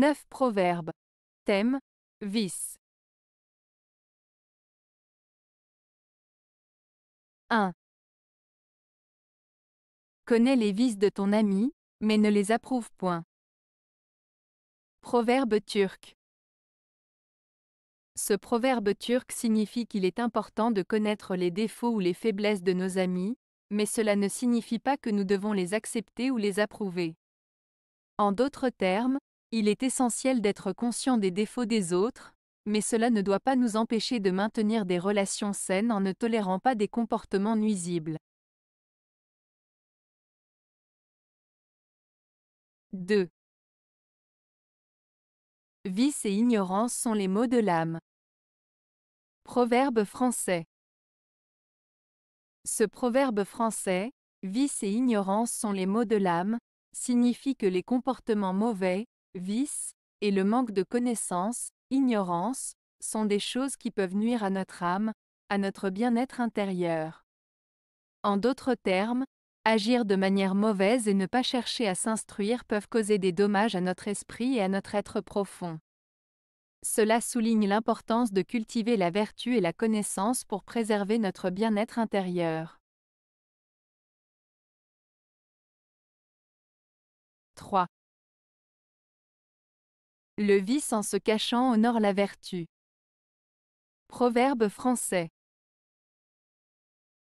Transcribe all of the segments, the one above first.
9 proverbes. Thème Vice. 1. Connais les vices de ton ami, mais ne les approuve point. Proverbe turc. Ce proverbe turc signifie qu'il est important de connaître les défauts ou les faiblesses de nos amis, mais cela ne signifie pas que nous devons les accepter ou les approuver. En d'autres termes, il est essentiel d'être conscient des défauts des autres, mais cela ne doit pas nous empêcher de maintenir des relations saines en ne tolérant pas des comportements nuisibles. 2. Vice et ignorance sont les maux de l'âme. Proverbe français. Ce proverbe français, vice et ignorance sont les maux de l'âme, signifie que les comportements mauvais, vice, et le manque de connaissance, ignorance, sont des choses qui peuvent nuire à notre âme, à notre bien-être intérieur. En d'autres termes, agir de manière mauvaise et ne pas chercher à s'instruire peuvent causer des dommages à notre esprit et à notre être profond. Cela souligne l'importance de cultiver la vertu et la connaissance pour préserver notre bien-être intérieur. 3. Le vice en se cachant honore la vertu. Proverbe français.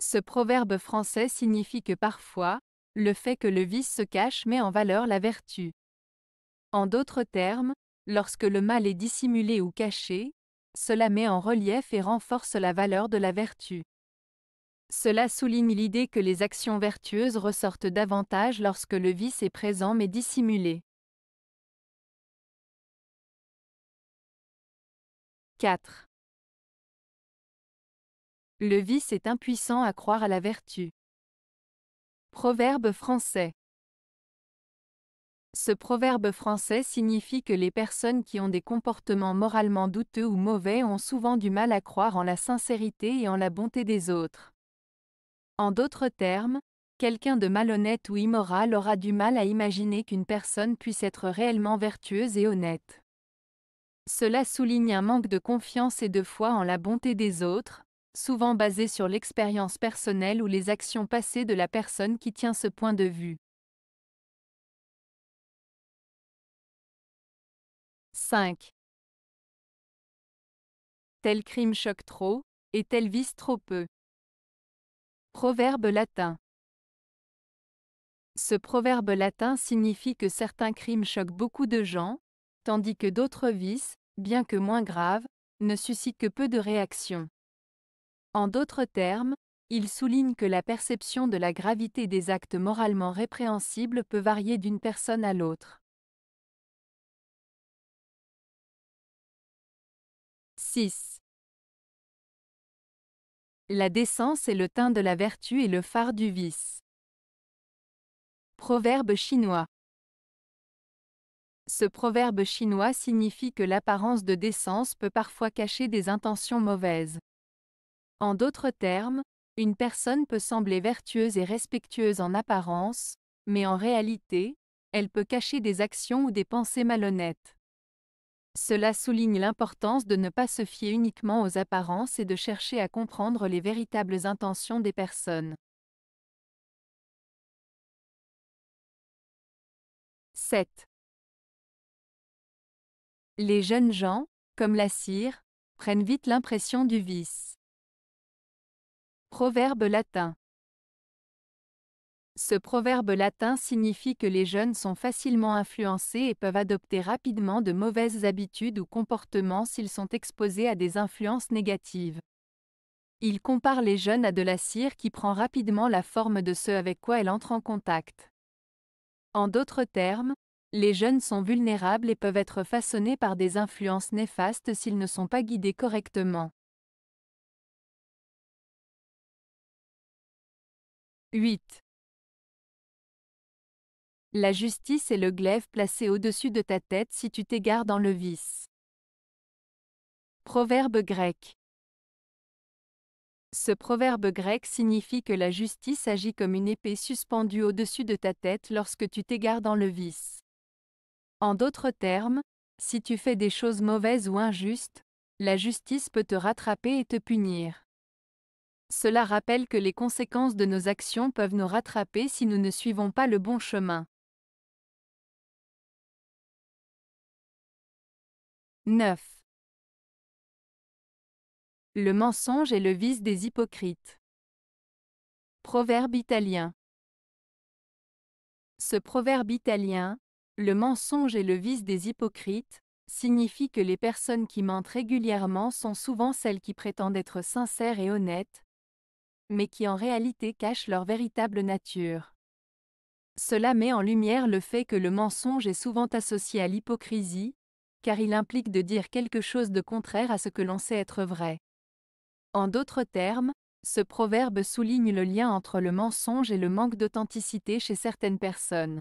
Ce proverbe français signifie que parfois, le fait que le vice se cache met en valeur la vertu. En d'autres termes, lorsque le mal est dissimulé ou caché, cela met en relief et renforce la valeur de la vertu. Cela souligne l'idée que les actions vertueuses ressortent davantage lorsque le vice est présent mais dissimulé. 4. Le vice est impuissant à croire à la vertu. Proverbe français. Ce proverbe français signifie que les personnes qui ont des comportements moralement douteux ou mauvais ont souvent du mal à croire en la sincérité et en la bonté des autres. En d'autres termes, quelqu'un de malhonnête ou immoral aura du mal à imaginer qu'une personne puisse être réellement vertueuse et honnête. Cela souligne un manque de confiance et de foi en la bonté des autres, souvent basé sur l'expérience personnelle ou les actions passées de la personne qui tient ce point de vue. 5. Tel crime choque trop, et tel vice trop peu. Proverbe latin. Ce proverbe latin signifie que certains crimes choquent beaucoup de gens, tandis que d'autres vices, bien que moins graves, ne suscitent que peu de réactions. En d'autres termes, il souligne que la perception de la gravité des actes moralement répréhensibles peut varier d'une personne à l'autre. 6. La décence est le teint de la vertu et le phare du vice. Proverbe chinois. Ce proverbe chinois signifie que l'apparence de décence peut parfois cacher des intentions mauvaises. En d'autres termes, une personne peut sembler vertueuse et respectueuse en apparence, mais en réalité, elle peut cacher des actions ou des pensées malhonnêtes. Cela souligne l'importance de ne pas se fier uniquement aux apparences et de chercher à comprendre les véritables intentions des personnes. 7. Les jeunes gens, comme la cire, prennent vite l'impression du vice. Proverbe latin ce proverbe latin signifie que les jeunes sont facilement influencés et peuvent adopter rapidement de mauvaises habitudes ou comportements s'ils sont exposés à des influences négatives. Il compare les jeunes à de la cire qui prend rapidement la forme de ce avec quoi elle entre en contact. En d'autres termes, les jeunes sont vulnérables et peuvent être façonnés par des influences néfastes s'ils ne sont pas guidés correctement. 8. La justice est le glaive placé au-dessus de ta tête si tu t'égares dans le vice. Proverbe grec. Ce proverbe grec signifie que la justice agit comme une épée suspendue au-dessus de ta tête lorsque tu t'égares dans le vice. En d'autres termes, si tu fais des choses mauvaises ou injustes, la justice peut te rattraper et te punir. Cela rappelle que les conséquences de nos actions peuvent nous rattraper si nous ne suivons pas le bon chemin. 9. Le mensonge est le vice des hypocrites. Proverbe italien. Ce proverbe italien, le mensonge et le vice des hypocrites signifie que les personnes qui mentent régulièrement sont souvent celles qui prétendent être sincères et honnêtes, mais qui en réalité cachent leur véritable nature. Cela met en lumière le fait que le mensonge est souvent associé à l'hypocrisie, car il implique de dire quelque chose de contraire à ce que l'on sait être vrai. En d'autres termes, ce proverbe souligne le lien entre le mensonge et le manque d'authenticité chez certaines personnes.